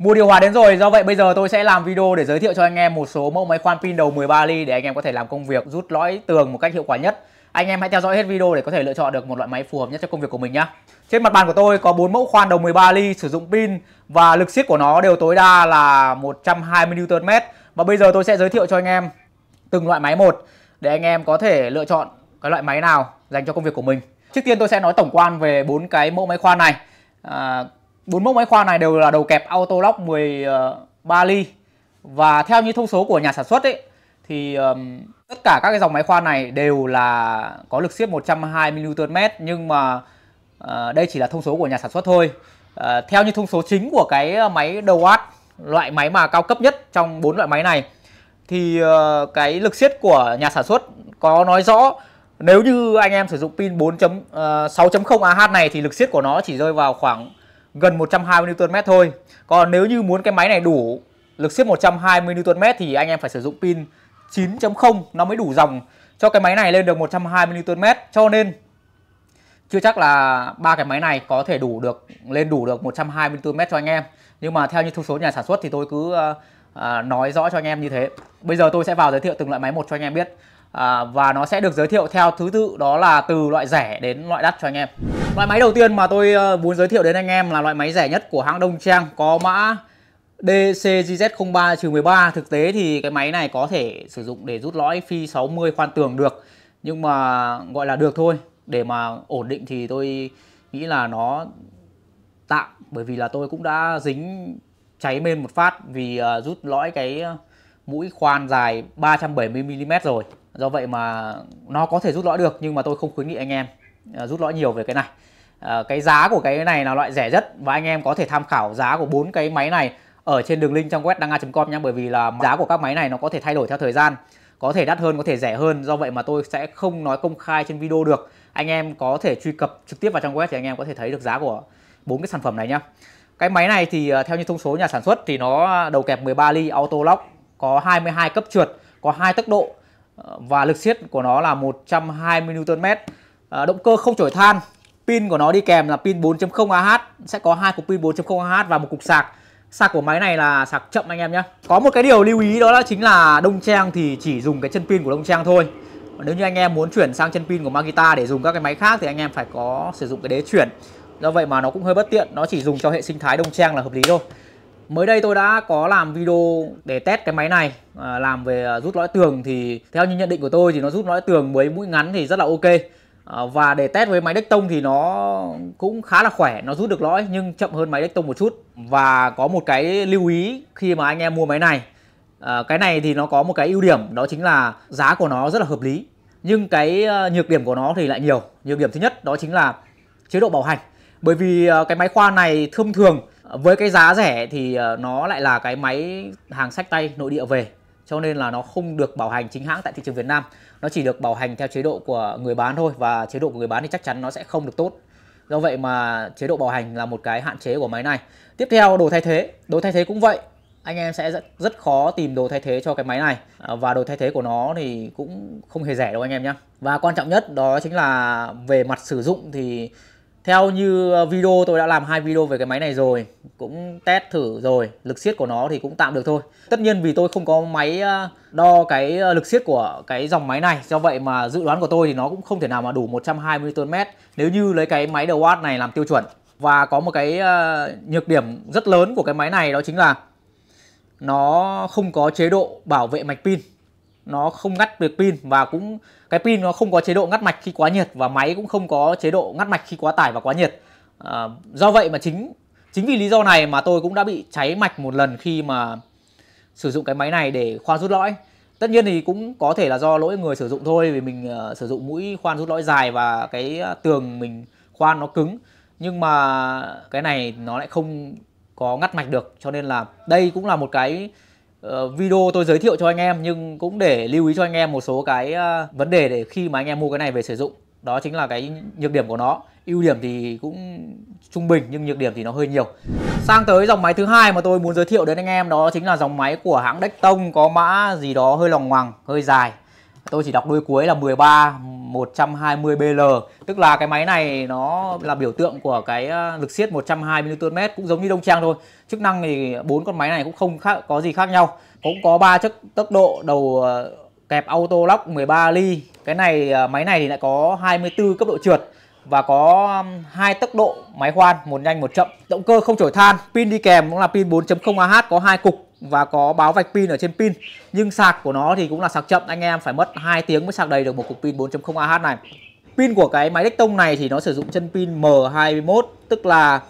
Mua điều hòa đến rồi, do vậy bây giờ tôi sẽ làm video để giới thiệu cho anh em một số mẫu máy khoan pin đầu 13 ly để anh em có thể làm công việc rút lõi tường một cách hiệu quả nhất. Anh em hãy theo dõi hết video để có thể lựa chọn được một loại máy phù hợp nhất cho công việc của mình nhé. Trên mặt bàn của tôi có 4 mẫu khoan đầu 13 ly sử dụng pin và lực siết của nó đều tối đa là 120 Nm. Và bây giờ tôi sẽ giới thiệu cho anh em từng loại máy một để anh em có thể lựa chọn cái loại máy nào dành cho công việc của mình. Trước tiên tôi sẽ nói tổng quan về bốn cái mẫu máy khoan này. À, bốn mẫu máy khoan này đều là đầu kẹp auto lock 13 ờ, ly và theo như thông số của nhà sản xuất ấy thì um, tất cả các cái dòng máy khoan này đều là có lực siết 120 Nm nhưng mà uh, đây chỉ là thông số của nhà sản xuất thôi. Uh, theo như thông số chính của cái máy đầu watt loại máy mà cao cấp nhất trong bốn loại máy này thì uh, cái lực siết của nhà sản xuất có nói rõ nếu như anh em sử dụng pin 4.6.0 uh, AH này thì lực siết của nó chỉ rơi vào khoảng gần 120 Nm thôi. Còn nếu như muốn cái máy này đủ lực siết 120 Nm thì anh em phải sử dụng pin 9.0 nó mới đủ dòng cho cái máy này lên được 120 Nm. Cho nên chưa chắc là ba cái máy này có thể đủ được lên đủ được 120 Nm cho anh em. Nhưng mà theo như thông số nhà sản xuất thì tôi cứ uh, à, nói rõ cho anh em như thế. Bây giờ tôi sẽ vào giới thiệu từng loại máy một cho anh em biết à, và nó sẽ được giới thiệu theo thứ tự đó là từ loại rẻ đến loại đắt cho anh em loại máy đầu tiên mà tôi ờ, muốn giới thiệu đến anh em là loại máy rẻ nhất của hãng Đông Trang có mã DCGZ03-13 thực tế thì cái máy này có thể sử dụng để rút lõi phi 60 khoan tường được nhưng mà gọi là được thôi để mà ổn định thì tôi nghĩ là nó tạm bởi vì là tôi cũng đã dính cháy lên một phát vì ờ, rút lõi cái mũi khoan dài 370mm rồi do vậy mà nó có thể rút lõi được nhưng mà tôi không khuyến nghị anh em à, rút lõi nhiều về cái này à, cái giá của cái này là loại rẻ nhất và anh em có thể tham khảo giá của bốn cái máy này ở trên đường link trong web đăng a.com nhé bởi vì là giá của các máy này nó có thể thay đổi theo thời gian có thể đắt hơn có thể rẻ hơn do vậy mà tôi sẽ không nói công khai trên video được anh em có thể truy cập trực tiếp vào trong web thì anh em có thể thấy được giá của bốn cái sản phẩm này nhá cái máy này thì à, theo như thông số nhà sản xuất thì nó đầu kẹp 13 ly auto lock có 22 cấp trượt, có hai tốc độ ờ, và lực siết của nó là 120 Nm. À, động cơ không chổi than, pin của nó đi kèm là pin 4.0 Ah, sẽ có hai cục pin 4.0 Ah và một cục sạc. Sạc của máy này là sạc chậm anh em nhé. Có một cái điều lưu ý đó là chính là Đông Trang thì chỉ dùng cái chân pin của Đông Trang thôi. Nếu như anh em muốn chuyển sang chân pin của magita để dùng các cái máy khác thì anh em phải có sử dụng cái đế chuyển. Do vậy mà nó cũng hơi bất tiện, nó chỉ dùng cho hệ sinh thái Đông Trang là hợp lý thôi. Mới đây tôi đã có làm video để test cái máy này à, làm về à, rút lõi tường thì theo như nhận định của tôi thì nó rút lõi tường với mũi ngắn thì rất là ok. À, và để test với máy đếch tông thì nó cũng khá là khỏe, nó rút được lõi nhưng chậm hơn máy đếch tông một chút. Và có một cái lưu ý khi mà anh em mua máy này. À, cái này thì nó có một cái ưu điểm đó chính là giá của nó rất là hợp lý. Nhưng cái à, nhược điểm của nó thì lại nhiều. Nhược điểm thứ nhất đó chính là chế độ bảo hành. Bởi vì à, cái máy khoa này thông thường với cái giá rẻ thì ờ, nó lại là cái máy hàng sách tay nội địa về cho nên là nó không được bảo hành chính hãng tại thị trường Việt Nam nó chỉ được bảo hành theo chế độ của người bán thôi và chế độ của người bán thì chắc chắn nó sẽ không được tốt do vậy mà chế độ bảo hành là một cái hạn chế của máy này tiếp theo đồ thay thế đồ thay thế cũng vậy anh em sẽ rất, rất khó tìm đồ thay thế cho cái máy này ờ, và đồ thay thế của nó thì cũng không hề rẻ đâu anh em nhé và quan trọng nhất đó chính là về mặt sử dụng thì theo như ờ, video tôi đã làm hai video về cái máy này rồi cũng test thử rồi lực siết của nó thì cũng tạm được thôi tất nhiên vì tôi không có máy ờ, đo cái ờ, lực siết của cái dòng máy này do vậy mà dự đoán của tôi thì nó cũng không thể nào mà đủ 120 Nm nếu như lấy cái máy đầu watt này làm tiêu chuẩn và có một cái nhược điểm rất lớn của cái máy này đó chính là nó không có chế độ bảo vệ mạch pin nó không ngắt được pin và cũng cái pin nó không có chế độ ngắt mạch khi quá nhiệt và máy cũng không có chế độ ngắt mạch khi quá tải và quá nhiệt à, do vậy mà chính chính vì lý do này mà tôi cũng đã bị cháy mạch một lần khi mà sử dụng cái máy này để khoan rút lõi tất nhiên thì cũng có thể là do lỗi người sử dụng thôi vì mình uh, sử dụng mũi khoan rút lõi dài và cái ờ, tường mình khoan nó cứng nhưng mà cái này nó lại không có ngắt mạch được cho nên là đây cũng là một cái Ờ, video tôi giới thiệu cho anh em nhưng cũng để lưu ý cho anh em một số cái ờ, vấn đề để khi mà anh em mua cái này về sử dụng đó chính là cái nhược điểm của nó ưu điểm thì cũng trung bình nhưng nhược điểm thì nó hơi nhiều sang tới dòng máy thứ hai mà tôi muốn giới thiệu đến anh em đó chính là dòng máy của hãng Tông có mã gì đó hơi lòng ngoằng hơi dài tôi chỉ đọc đuôi cuối là 13 120 BL tức là cái máy này nó là biểu tượng của cái ờ, lực siết 120 Nm cũng giống như Đông Trang thôi chức năng thì bốn con máy này cũng không khác có gì khác nhau cũng có ba chức tốc độ đầu ờ, kẹp auto lock 13 ly cái này ờ, máy này thì lại có 24 cấp độ trượt và có hai tốc độ máy khoan một nhanh một chậm động cơ không chổi than pin đi kèm cũng là pin 4.0 Ah có hai cục và có báo vạch pin ở trên pin nhưng sạc của nó thì cũng là sạc chậm anh em phải mất 2 tiếng mới sạc đầy được một cục pin 4.0 AH này pin của cái máy Dectong này thì nó sử dụng chân pin M21 tức là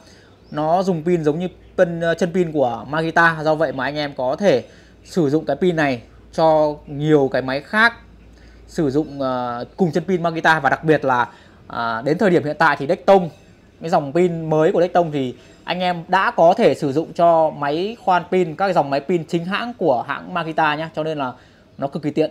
nó dùng pin giống như pin, ờ, chân pin của Magita do vậy mà anh em có thể sử dụng cái pin này cho nhiều cái máy khác sử dụng uh, cùng chân pin Magita và đặc biệt là uh, đến thời điểm hiện tại thì Dectong cái dòng pin mới của Dectong thì anh em đã có thể sử dụng cho máy khoan pin các dòng máy pin chính hãng của hãng Makita nhé cho nên là nó cực kỳ tiện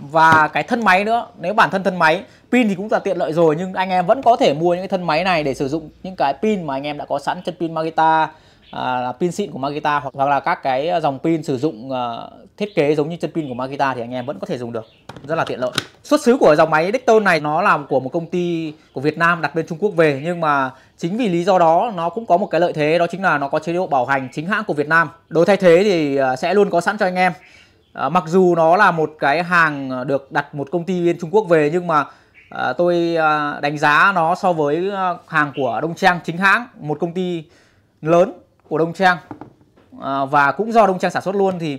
và cái thân máy nữa nếu bản thân thân máy pin thì cũng là tiện lợi rồi nhưng anh em vẫn có thể mua những cái thân máy này để sử dụng những cái pin mà anh em đã có sẵn chân pin Makita À, là pin xịn của Makita hoặc, là các cái à, dòng pin sử dụng à, thiết kế giống như chân pin của Makita thì anh em vẫn có thể dùng được rất là tiện lợi xuất xứ của dòng máy Dexton này nó là của một công ty của Việt Nam đặt bên Trung Quốc về nhưng mà chính vì lý do đó nó cũng có một cái lợi thế đó chính là nó có chế độ bảo hành chính hãng của Việt Nam đồ thay thế thì sẽ luôn có sẵn cho anh em mặc dù nó là một cái hàng được đặt một công ty bên Trung Quốc về nhưng mà tôi đánh giá nó so với hàng của Đông Trang chính hãng một công ty lớn của Đông Trang à, và cũng do Đông Trang sản xuất luôn thì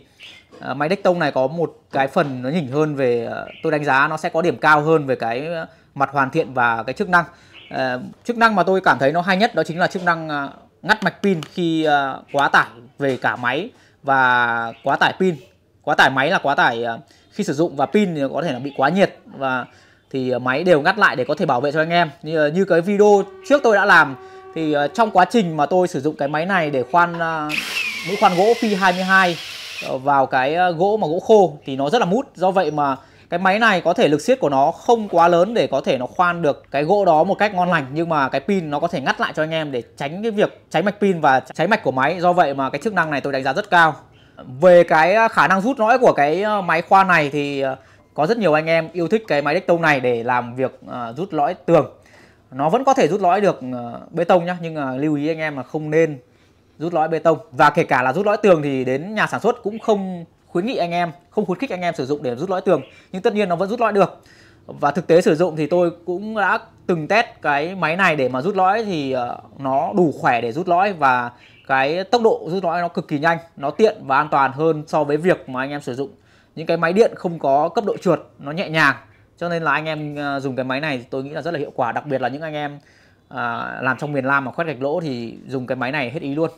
à, máy tông này có một cái phần nó nhỉnh hơn về à, tôi đánh giá nó sẽ có điểm cao hơn về cái à, mặt hoàn thiện và cái chức năng à, chức năng mà tôi cảm thấy nó hay nhất đó chính là chức năng à, ngắt mạch pin khi à, quá tải về cả máy và quá tải pin quá tải máy là quá tải à, khi sử dụng và pin thì có thể là bị quá nhiệt và thì máy đều ngắt lại để có thể bảo vệ cho anh em như, như cái video trước tôi đã làm thì uh, trong quá trình mà tôi sử dụng cái máy này để khoan uh, ờ, mũi khoan gỗ phi 22 uh, ờ, vào cái uh, gỗ mà gỗ khô thì nó rất là mút do vậy mà cái máy này có thể lực siết của nó không quá lớn để có thể nó khoan được cái gỗ đó một cách ngon lành nhưng mà cái pin nó có thể ngắt lại cho anh em để tránh cái việc cháy mạch pin và cháy mạch của máy do vậy mà cái chức năng này tôi đánh giá rất cao về cái khả năng rút lõi của cái máy khoan này thì có rất nhiều anh em yêu thích cái máy deck tông này để làm việc rút lõi tường nó vẫn có thể rút lõi được ờ, bê tông nhá nhưng mà ờ, lưu ý anh em là không nên rút lõi bê tông và kể cả là rút lõi tường thì đến nhà sản xuất cũng không khuyến nghị anh em không khuyến khích anh em sử dụng để rút lõi tường nhưng tất nhiên nó vẫn rút lõi được và thực tế sử dụng thì tôi cũng đã từng test cái máy này để mà rút lõi thì ờ, nó đủ khỏe để rút lõi và cái tốc độ rút lõi nó cực kỳ nhanh nó tiện và an toàn hơn so với việc mà anh em sử dụng những cái máy điện không có cấp độ trượt nó nhẹ nhàng cho nên là anh em ờ, dùng cái máy này tôi nghĩ là rất là hiệu quả đặc biệt là những anh em à, làm trong miền Nam mà khoét gạch lỗ thì dùng cái máy này hết ý luôn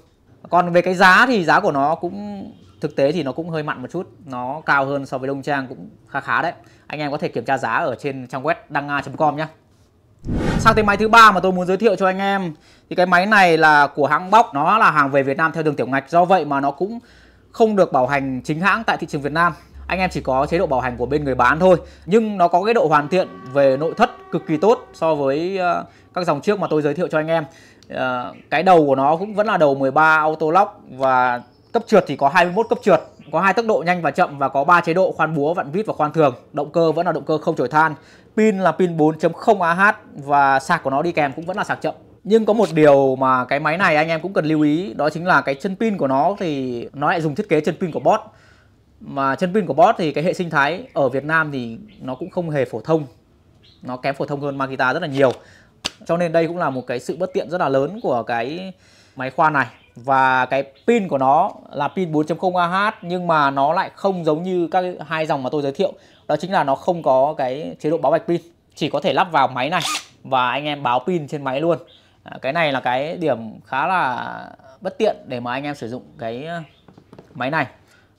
còn về cái giá thì giá của nó cũng thực tế thì nó cũng hơi mặn một chút nó cao hơn so với đông trang cũng khá khá đấy anh em có thể kiểm tra giá ở trên trang web đăng.com nhé sang tới máy thứ ba mà tôi muốn giới thiệu cho anh em thì cái máy này là của hãng bóc nó là hàng về Việt Nam theo đường tiểu ngạch do vậy mà nó cũng không được bảo hành chính hãng tại thị trường Việt Nam anh em chỉ có chế độ bảo hành của bên người bán thôi nhưng nó có cái độ hoàn thiện về nội thất cực kỳ tốt so với uh, các dòng trước mà tôi giới thiệu cho anh em uh, cái đầu của nó cũng vẫn là đầu 13 auto lock và cấp trượt thì có 21 cấp trượt có hai tốc độ nhanh và chậm và có 3 chế độ khoan búa, vặn vít và khoan thường. Động cơ vẫn là động cơ không chổi than. Pin là pin 4.0 AH và sạc của nó đi kèm cũng vẫn là sạc chậm. Nhưng có một điều mà cái máy này anh em cũng cần lưu ý đó chính là cái chân pin của nó thì nó lại dùng thiết kế chân pin của Boss mà chân pin của Boss thì cái hệ sinh thái ở Việt Nam thì nó cũng không hề phổ thông nó kém phổ thông hơn Makita rất là nhiều cho nên đây cũng là một cái sự bất tiện rất là lớn của cái máy khoa này và cái pin của nó là pin 4.0 Ah nhưng mà nó lại không giống như các hai dòng mà tôi giới thiệu đó chính là nó không có cái chế độ báo bạch pin chỉ có thể lắp vào máy này và anh em báo pin trên máy luôn à, cái này là cái điểm khá là bất tiện để mà anh em sử dụng cái máy này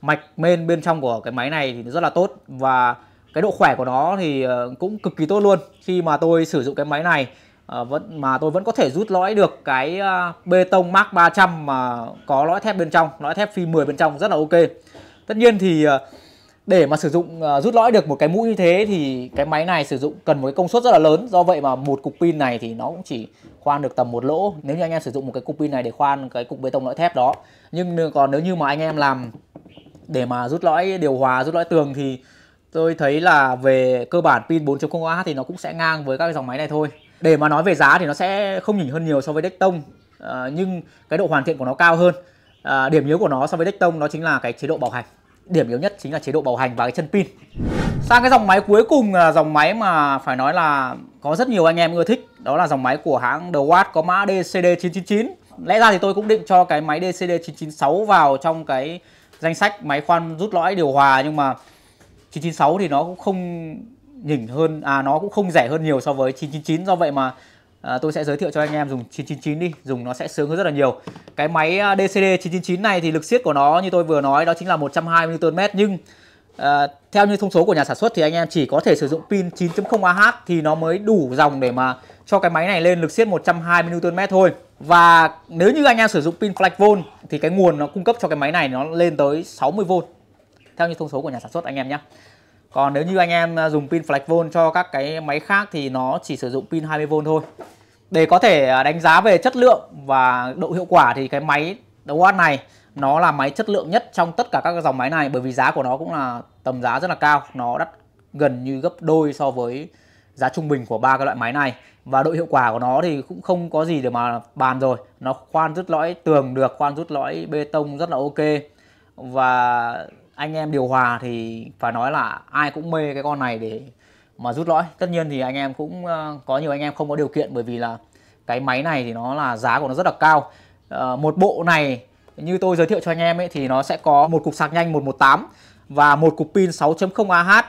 mạch main bên trong của cái máy này thì rất là tốt và cái độ khỏe của nó thì ờ, cũng cực kỳ tốt luôn khi mà tôi sử dụng cái máy này ờ, vẫn mà tôi vẫn có thể rút lõi được cái ờ, bê tông Mark 300 mà có lõi thép bên trong lõi thép phi 10 bên trong rất là ok tất nhiên thì để mà sử dụng rút lõi được một cái mũi như thế thì cái máy này sử dụng cần một cái công suất rất là lớn do vậy mà một cục pin này thì nó cũng chỉ khoan được tầm một lỗ nếu như anh em sử dụng một cái cục pin này để khoan cái cục bê tông lõi thép đó nhưng còn nếu như mà anh em làm để mà rút lõi điều hòa rút lõi tường thì tôi thấy là về cơ bản pin 4.0 Ah thì nó cũng sẽ ngang với các cái dòng máy này thôi để mà nói về giá thì nó sẽ không nhỉnh hơn nhiều so với Dextone à, ờ, nhưng cái độ hoàn thiện của nó cao hơn à, điểm yếu của nó so với tông nó chính là cái chế độ bảo hành điểm yếu nhất chính là chế độ bảo hành và cái chân pin sang cái dòng máy cuối cùng là ờ, dòng máy mà phải nói là có rất nhiều anh em ưa thích đó là dòng máy của hãng The Watt có mã DCD 999 lẽ ra thì tôi cũng định cho cái máy DCD 996 vào trong cái danh sách máy khoan rút lõi điều hòa nhưng mà 996 thì nó cũng không nhỉnh hơn à nó cũng không rẻ hơn nhiều so với 999 do vậy mà à, tôi sẽ giới thiệu cho anh em dùng 999 đi dùng nó sẽ sướng hơn rất là nhiều cái máy DCD à, 999 này thì lực siết của nó như tôi vừa nói đó chính là 120 Nm nhưng à, theo như thông số của nhà sản xuất thì anh em chỉ có thể sử dụng pin 9.0 Ah thì nó mới đủ dòng để mà cho cái máy này lên lực siết 120 Nm thôi và nếu như anh em sử dụng pin FlexVolt thì cái nguồn nó cung cấp cho cái máy này nó lên tới 60V theo như thông số của nhà sản xuất anh em nhé còn nếu như anh em à, dùng pin flash flex cho các cái máy khác thì nó chỉ sử dụng pin 20V thôi để có thể à, đánh giá về chất lượng và độ hiệu quả thì cái máy watt này nó là máy chất lượng nhất trong tất cả các dòng máy này bởi vì giá của nó cũng là tầm giá rất là cao nó đắt gần như gấp đôi so với giá trung bình của ba cái loại máy này và độ hiệu quả của nó thì cũng không có gì để mà bàn rồi nó khoan rút lõi tường được khoan rút lõi bê tông rất là ok và anh em điều hòa thì phải nói là ai cũng mê cái con này để mà rút lõi tất nhiên thì anh em cũng ờ, có nhiều anh em không có điều kiện bởi vì là cái máy này thì nó là giá của nó rất là cao ờ, một bộ này như tôi giới thiệu cho anh em ấy thì nó sẽ có một cục sạc nhanh 118 và một cục pin 6.0 Ah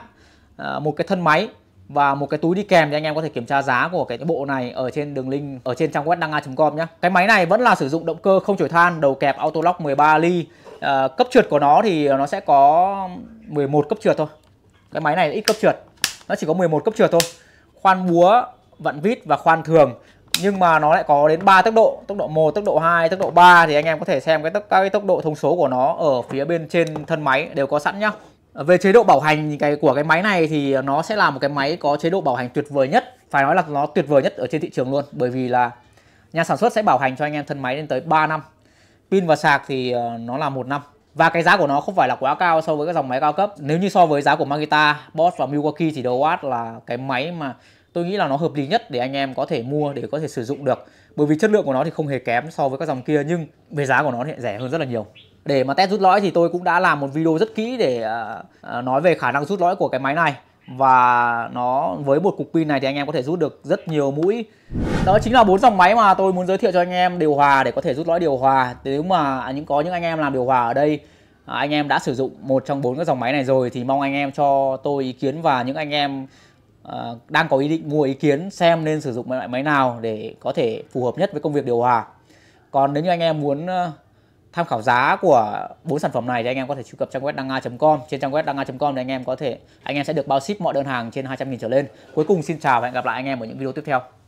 ờ, một cái thân máy và một cái túi đi kèm thì anh em có thể kiểm tra giá của cái bộ này ở trên đường link ở trên trang web đăng a.com nhé. Cái máy này vẫn là sử dụng động cơ không chổi than, đầu kẹp autolock 13 ly. À, cấp trượt của nó thì nó sẽ có 11 cấp trượt thôi. Cái máy này ít cấp trượt. Nó chỉ có 11 cấp trượt thôi. Khoan búa, vặn vít và khoan thường nhưng mà nó lại có đến 3 tốc độ, tốc độ 1, tốc độ 2, tốc độ 3 thì anh em có thể xem cái tốc các cái tốc độ thông số của nó ở phía bên trên thân máy đều có sẵn nhá. Về chế độ bảo hành cái của cái máy này thì nó sẽ là một cái máy có chế độ bảo hành tuyệt vời nhất. Phải nói là nó tuyệt vời nhất ở trên thị trường luôn bởi vì là nhà sản xuất sẽ bảo hành cho anh em thân máy lên tới 3 năm. Pin và sạc thì ờ, nó là một năm. Và cái giá của nó không phải là quá cao so với các dòng máy cao cấp. Nếu như so với giá của Makita, Boss và Milwaukee thì đầu Watt là cái máy mà tôi nghĩ là nó hợp lý nhất để anh em có thể mua để có thể sử dụng được. Bởi vì chất lượng của nó thì không hề kém so với các dòng kia nhưng về giá của nó thì rẻ hơn rất là nhiều để mà test rút lõi thì tôi cũng đã làm một video rất kỹ để à, à, nói về khả năng rút lõi của cái máy này và nó với một cục pin này thì anh em có thể rút được rất nhiều mũi đó chính là bốn dòng máy mà tôi muốn giới thiệu cho anh em điều hòa để có thể rút lõi điều hòa nếu mà những có những anh em làm điều hòa ở đây à, anh em đã sử dụng một trong bốn các dòng máy này rồi thì mong anh em cho tôi ý kiến và những anh em đang có ý định mua ý kiến xem nên sử dụng loại máy nào để có thể phù hợp nhất với công việc điều hòa còn nếu như anh em muốn tham khảo giá của bốn sản phẩm này thì anh em có thể truy cập trang web đanga.com trên trang web đanga.com thì anh em có thể anh em sẽ được bao ship mọi đơn hàng trên 200.000 trở lên cuối cùng xin chào và hẹn gặp lại anh em ở những video tiếp theo